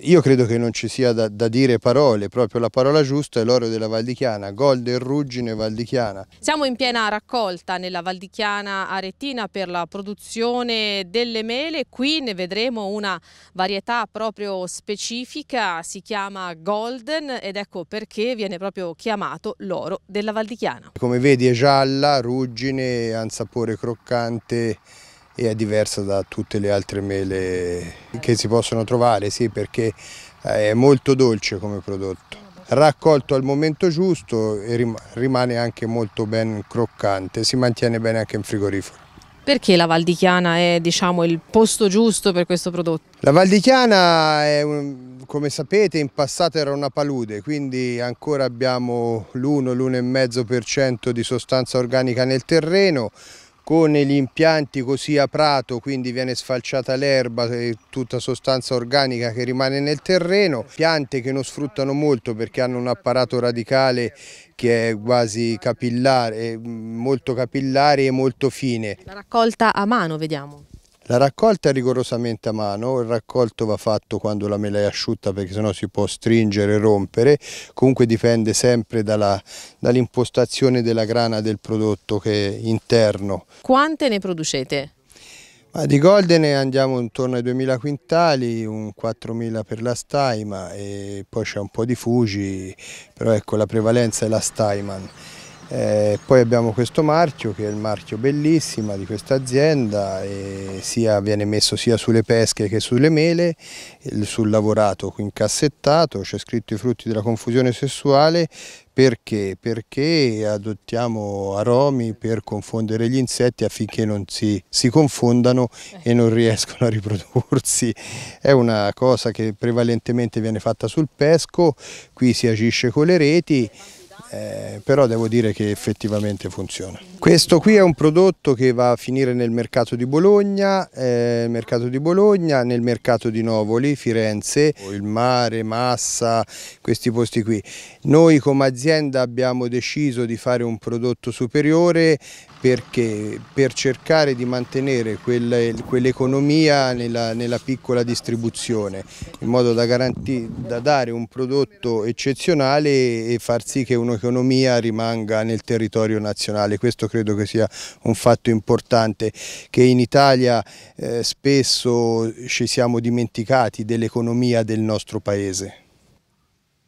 io credo che non ci sia da, da, dire parole, proprio la parola giusta è l'oro della Valdichiana, gol del Ruggine Valdichiana. Siamo in piena raccolta nella Valdichiana Arettina per la produzione delle mele, qui ne vedremo una varietà proprio specifica, si chiama Golden ed ecco perché viene proprio chiamato l'oro della Valdichiana. Come vedi è gialla, ruggine, ha un sapore croccante, e è diversa da tutte le altre mele che si possono trovare, sì, perché eh, è molto dolce come prodotto. Raccolto al momento giusto e rimane anche molto ben croccante, si mantiene bene anche in frigorifero. Perché la Val di Chiana è diciamo, il posto giusto per questo prodotto? La Val di Chiana, è, come sapete, in passato era una palude, quindi ancora abbiamo l'1-1,5% di sostanza organica nel terreno, con gli impianti così a prato, quindi viene sfalciata l'erba e eh, tutta sostanza organica che rimane nel terreno, piante che non sfruttano molto perché hanno un apparato radicale che è quasi capillare, eh, molto capillare e molto fine. La raccolta a mano, vediamo. La raccolta è rigorosamente a mano, il raccolto va fatto quando la mela è asciutta perché sennò si può stringere e rompere, comunque dipende sempre dall'impostazione dall della grana del prodotto che è interno. Quante ne producete? Ma di goldene andiamo intorno ai 2.000 quintali, un 4.000 per la staima e poi c'è un po' di Fuji, però ecco la prevalenza è la staiman. Eh, poi abbiamo questo marchio che è il marchio bellissimo di questa azienda, viene messo sia sulle pesche che sulle mele, sul lavorato incassettato, c'è scritto i frutti della confusione sessuale, perché? Perché adottiamo aromi per confondere gli insetti affinché non si, si confondano e non riescono a riprodursi. È una cosa che prevalentemente viene fatta sul pesco, qui si agisce con le reti, eh, però devo dire che effettivamente funziona. Questo qui è un prodotto che va a finire nel mercato di Bologna, eh, mercato di Bologna nel mercato di Novoli, Firenze, il mare, Massa, questi posti qui. Noi come azienda abbiamo deciso di fare un prodotto superiore perché per cercare di mantenere quell'economia quell nella, nella, piccola distribuzione, in modo da, da dare un prodotto eccezionale e far sì che un'economia rimanga nel territorio nazionale. Questo credo che sia un fatto importante, che in Italia eh, spesso ci siamo dimenticati dell'economia del nostro paese.